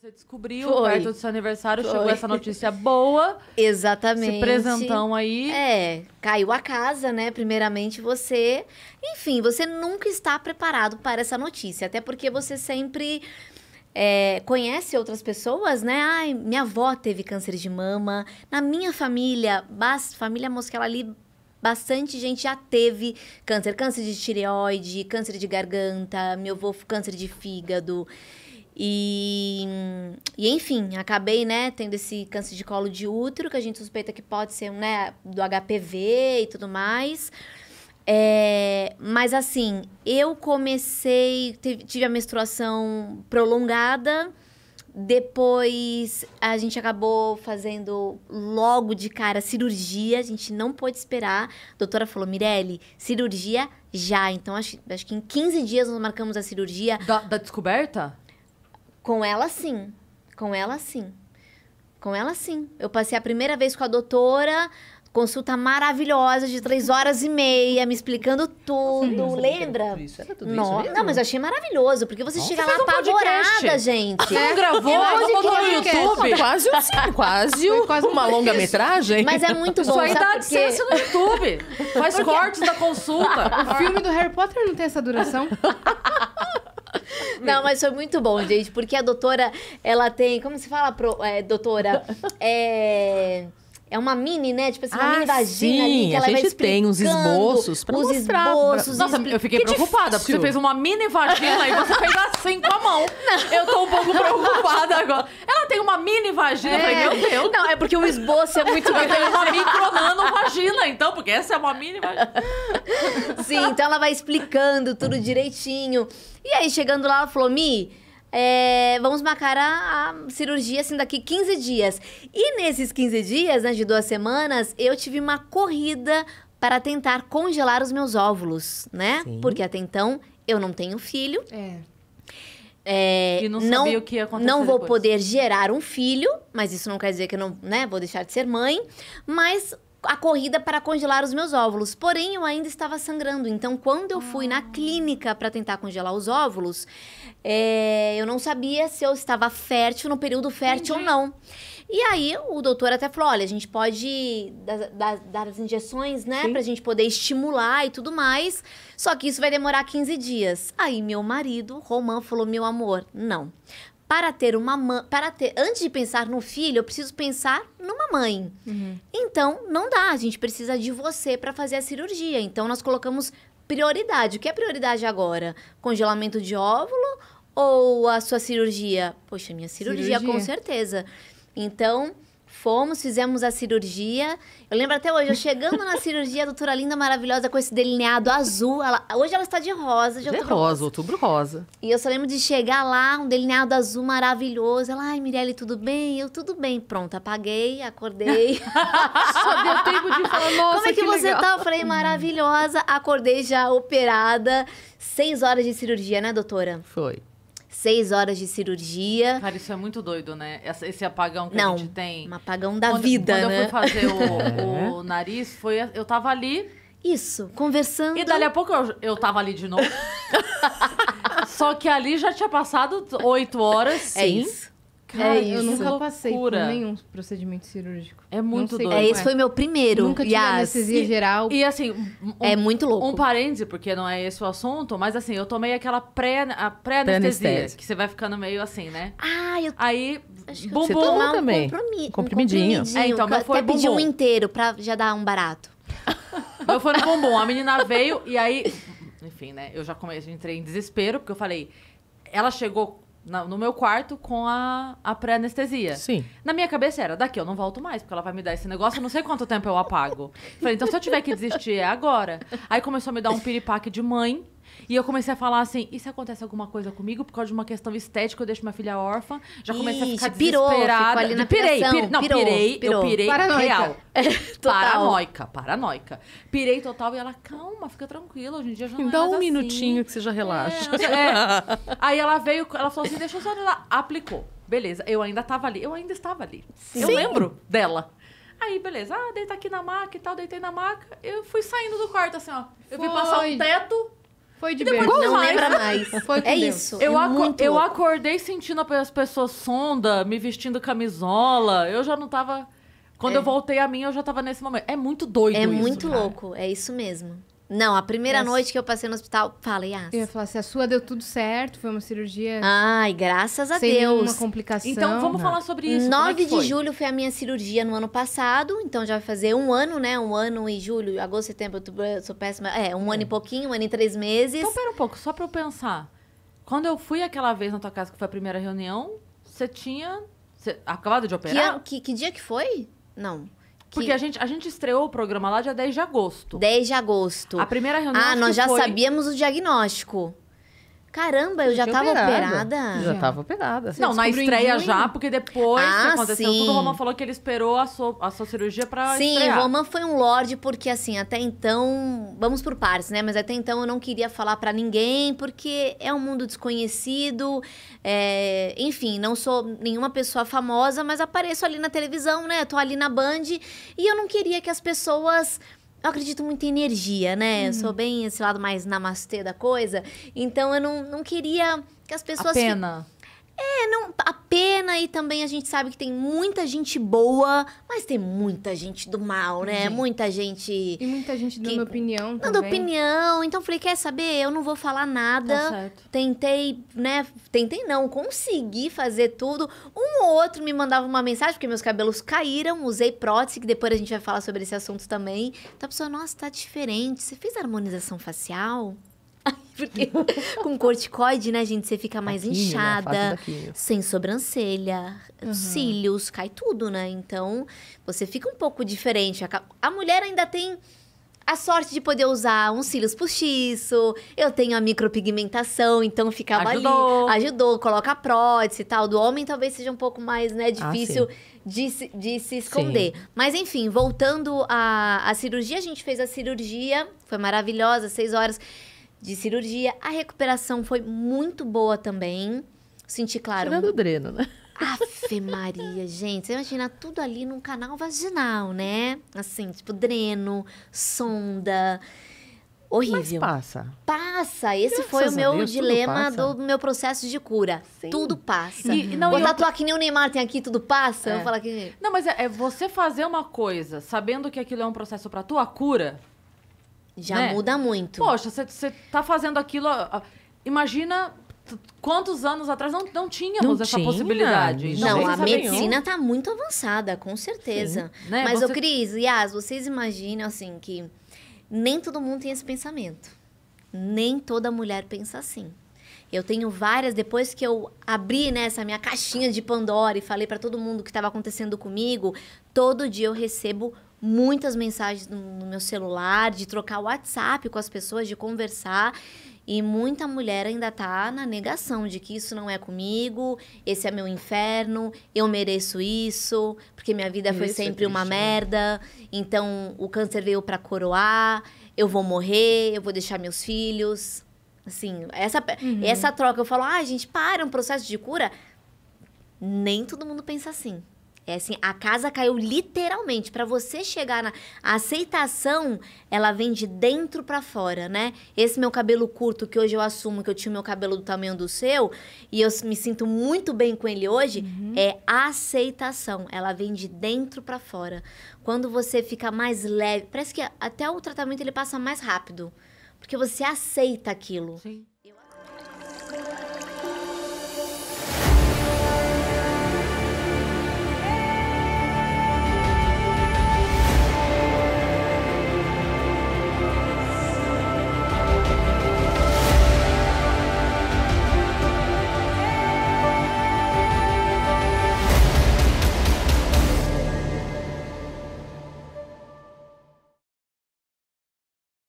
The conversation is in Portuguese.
Você descobriu Foi. perto do seu aniversário, Foi. chegou essa notícia boa. Exatamente. Se presentão aí. É, caiu a casa, né? Primeiramente você. Enfim, você nunca está preparado para essa notícia. Até porque você sempre. É, conhece outras pessoas, né? Ai, minha avó teve câncer de mama. Na minha família, bas, família Mosquela ali, bastante gente já teve câncer. Câncer de tireoide, câncer de garganta, meu avô câncer de fígado. E, e, enfim, acabei, né, tendo esse câncer de colo de útero, que a gente suspeita que pode ser, né, do HPV e tudo mais. É, mas assim, eu comecei, tive a menstruação prolongada, depois a gente acabou fazendo logo de cara cirurgia, a gente não pôde esperar. A doutora falou: Mirelle, cirurgia já. Então acho, acho que em 15 dias nós marcamos a cirurgia. Da, da descoberta? Com ela, sim. Com ela, sim. Com ela, sim. Eu passei a primeira vez com a doutora, consulta maravilhosa de três horas e meia, me explicando tudo. Nossa, lembra? isso. Era tudo não, isso mesmo? não, mas eu achei maravilhoso, porque você Nossa, chega lá um apavorada, gente. Você não gravou? É, botou no YouTube? Quase sim, quase, quase uma longa-metragem. Mas é muito bom, Só sabe dá porque... no YouTube. Faz porque... cortes da consulta. O filme do Harry Potter não tem essa duração. Não, mas foi muito bom, gente, porque a doutora, ela tem. Como se fala, pro, é, doutora? É. É uma mini, né? Tipo assim, uma ah, mini vagina sim, ali, que ela a gente tem uns esboços pra os mostrar. Esboços, Nossa, eu fiquei preocupada, difícil. porque você fez uma mini vagina e você fez assim com a mão. Não. Eu tô um pouco preocupada agora tem uma mini vagina. É. Eu falei, é. meu Deus. Não, é porque o esboço é muito grande. tem uma nano vagina, então, porque essa é uma mini vagina. Sim, então ela vai explicando tudo direitinho. E aí, chegando lá, ela falou, Mi, é, vamos marcar a, a, cirurgia assim daqui 15 dias. E nesses 15 dias, né, de duas semanas, eu tive uma corrida para tentar congelar os meus óvulos, né? Sim. Porque até então eu não tenho filho. É. É, e não, não sabia o que ia acontecer. Não vou depois. poder gerar um filho, mas isso não quer dizer que eu não né, vou deixar de ser mãe. Mas a corrida para congelar os meus óvulos. Porém, eu ainda estava sangrando. Então, quando eu fui na ah. clínica para tentar congelar os óvulos, é, eu não sabia se eu estava fértil no período fértil Entendi. ou não. E aí o doutor até falou: olha, a gente pode dar, dar, dar as injeções, né? Sim. Pra gente poder estimular e tudo mais. Só que isso vai demorar 15 dias. Aí meu marido, Romão, falou: meu amor, não. Para ter uma mãe. Para ter. Antes de pensar no filho, eu preciso pensar numa mãe. Uhum. Então, não dá. A gente precisa de você para fazer a cirurgia. Então, nós colocamos prioridade. O que é prioridade agora? Congelamento de óvulo ou a sua cirurgia? Poxa, minha cirurgia. cirurgia. com certeza. Então, fomos, fizemos a cirurgia. Eu lembro até hoje, eu chegando na cirurgia, a doutora linda, maravilhosa, com esse delineado azul. Ela, hoje ela está de rosa, de, de outubro rosa, rosa, outubro rosa. E eu só lembro de chegar lá, um delineado azul maravilhoso. Ela, ai, Mirelle, tudo bem? Eu, tudo bem. Pronto, apaguei, acordei. só deu tempo de falar, nossa, Como é que, que você legal. tá? Eu falei, maravilhosa. Acordei já operada. Seis horas de cirurgia, né, doutora? Foi seis horas de cirurgia. Cara, isso é muito doido, né? Esse apagão que Não, a gente tem. Um apagão da quando, vida, quando né? Quando eu fui né? fazer o, é. o nariz, foi, eu tava ali. Isso, conversando. E dali a pouco eu, eu tava ali de novo. Só que ali já tinha passado oito horas. É sim. É isso. É Cara, é isso. eu nunca loucura. passei por nenhum procedimento cirúrgico. É muito doido. É, esse é. foi meu primeiro. Nunca tive yes. anestesia e, geral. E assim, um, é muito louco. Um parêntese, porque não é esse o assunto, mas assim, eu tomei aquela pré-anestesia, pré pré que você vai ficando meio assim, né? Ah, eu... Aí, Acho bumbum. Você tomar um também. Comprimi... Um comprimidinho. Um comprimidinho. É, então, meu foi bumbum. pedi um inteiro pra já dar um barato. eu fui no bumbum, a menina veio e aí... Enfim, né? Eu já comecei, entrei em desespero, porque eu falei... Ela chegou no meu quarto com a, a pré-anestesia. Sim. Na minha cabeça era, daqui eu não volto mais, porque ela vai me dar esse negócio, eu não sei quanto tempo eu apago. Falei, então se eu tiver que desistir, é agora. Aí começou a me dar um piripaque de mãe. E eu comecei a falar assim: e se acontece alguma coisa comigo por causa de uma questão estética, eu deixo minha filha órfã? Já comecei Ixi, a ficar pirou, desesperada. Ali na pirei, pirei, não, pirou, pirei, pirou. eu pirei paranoica. real. paranoica, paranoica. Pirei total e ela, calma, fica tranquila, hoje em dia já não é Dá é um assim. minutinho que você já relaxa. É, é. Aí ela veio, ela falou assim: deixa eu só ela aplicou. Beleza, eu ainda estava ali, eu ainda estava ali. Sim. Eu lembro dela. Aí, beleza. Ah, deita aqui na maca e tal. Deitei na maca. Eu fui saindo do quarto, assim, ó. Eu Foi. vi passar um teto. Foi de bêbado. Não lembra mais. Foi é isso. Eu, é eu acordei sentindo as pessoas sonda, me vestindo camisola. Eu já não tava. Quando é. eu voltei a mim, eu já tava nesse momento. É muito doido é isso. É muito cara. louco, é isso mesmo. Não, a primeira Mas... noite que eu passei no hospital, fala, ah, Yas. Eu ia falar, se assim, a sua deu tudo certo, foi uma cirurgia. Ai, graças a sem Deus. Nenhuma complicação. Então, vamos não. falar sobre isso. 9 é de julho foi a minha cirurgia no ano passado, então já vai fazer um ano, né? Um ano e julho, agosto, setembro, outubro, eu sou péssima. É, um é. ano e é. pouquinho, um ano e três meses. Então, pera um pouco, só pra eu pensar. Quando eu fui aquela vez na tua casa, que foi a primeira reunião, você tinha. acabado de operar? Que, que, que dia que foi? Não. Porque a, gente, a gente estreou o programa lá dia 10 de agosto. 10 de agosto. A primeira reunião. Ah, nós já foi... sabíamos o diagnóstico. Caramba, eu já, estava tava operada. operada. Já tava operada. Você não, na estreia já, porque depois ah, que aconteceu sim. tudo, o Roman falou que ele esperou a sua, a sua cirurgia pra Sim, estrear. o Roman foi um lorde, porque assim, até então... Vamos por partes, né? Mas até então eu não queria falar para ninguém, porque é um mundo desconhecido. É... Enfim, não sou nenhuma pessoa famosa, mas apareço ali na televisão, né? Estou tô ali na Band. E eu não queria que as pessoas eu acredito muito em energia, né? Eu sou uhum. bem esse lado mais namastê da coisa. Então eu não, não queria que as pessoas. A pena. Fi... É, não, a pena e também a gente sabe que tem muita gente boa, mas tem muita gente do mal, né? Muita gente. E muita gente dando opinião também. Dando opinião. Então falei, quer saber? Eu não vou falar nada. Tá certo. Tentei, né? Tentei não, consegui fazer tudo. Um ou outro me mandava uma mensagem, porque meus cabelos caíram, usei prótese, que depois a gente vai falar sobre esse assunto também. Então a pessoa, nossa, tá diferente. Você fez harmonização facial? Porque com corticoide, né, gente, você fica mais né? inchada, né? sem sobrancelha, uhum. cílios, cai tudo, né? Então, você fica um pouco diferente. A mulher ainda tem a sorte de poder usar uns cílios postiço, eu tenho a micropigmentação, então ficava ajudou. ali, ajudou, coloca prótese e tal. Do homem talvez seja um pouco mais, né, ah, difícil ah, de, se, de se esconder. Sim. Mas enfim, voltando à, à cirurgia, a gente fez a cirurgia, foi maravilhosa, seis horas de cirurgia. A recuperação foi muito boa também. Senti, claro. Tirando um... o dreno, né? Ave Maria, gente. Você imagina tudo ali num canal vaginal, né? Assim, tipo, dreno, sonda. Horrível. Mas passa. Passa. Esse Graças foi o meu Deus, dilema do meu processo de cura. Sim. Tudo passa. E, não, Botar eu... nem o Neymar tem aqui, tudo passa. É. Eu vou falar que. Não, mas é, é, você fazer uma coisa sabendo que aquilo é um processo para tua cura. Já né? muda muito. Poxa, você tá fazendo aquilo. Imagina quantos anos atrás não, não tínhamos não essa tinha, possibilidade. Não, não a medicina está muito avançada, com certeza. Sim, né? Mas, Você... ô Cris, Yas, vocês imaginam assim que nem todo mundo tem esse pensamento. Nem toda mulher pensa assim. Eu tenho várias, depois que eu abri né, essa minha caixinha de Pandora e falei para todo mundo o que estava acontecendo comigo, todo dia eu recebo muitas mensagens no meu celular, de trocar WhatsApp com as pessoas, de conversar. E muita mulher ainda tá na negação de que isso não é comigo, esse é meu inferno, eu mereço isso, porque minha vida isso foi é sempre é uma né? merda. Então o câncer veio para coroar, eu vou morrer, eu vou deixar meus filhos. Assim, essa, uhum. essa troca, eu falo, ah, gente, para, é um processo de cura. Nem todo mundo pensa assim. É assim, a casa caiu literalmente. Para você chegar na a aceitação, ela vem de dentro para fora, né? Esse meu cabelo curto que hoje eu assumo que eu tinha o meu cabelo do tamanho do seu e eu me sinto muito bem com ele hoje, uhum. é aceitação. Ela vem de dentro para fora. Quando você fica mais leve, parece que até o tratamento ele passa mais rápido, porque você aceita aquilo. Sim.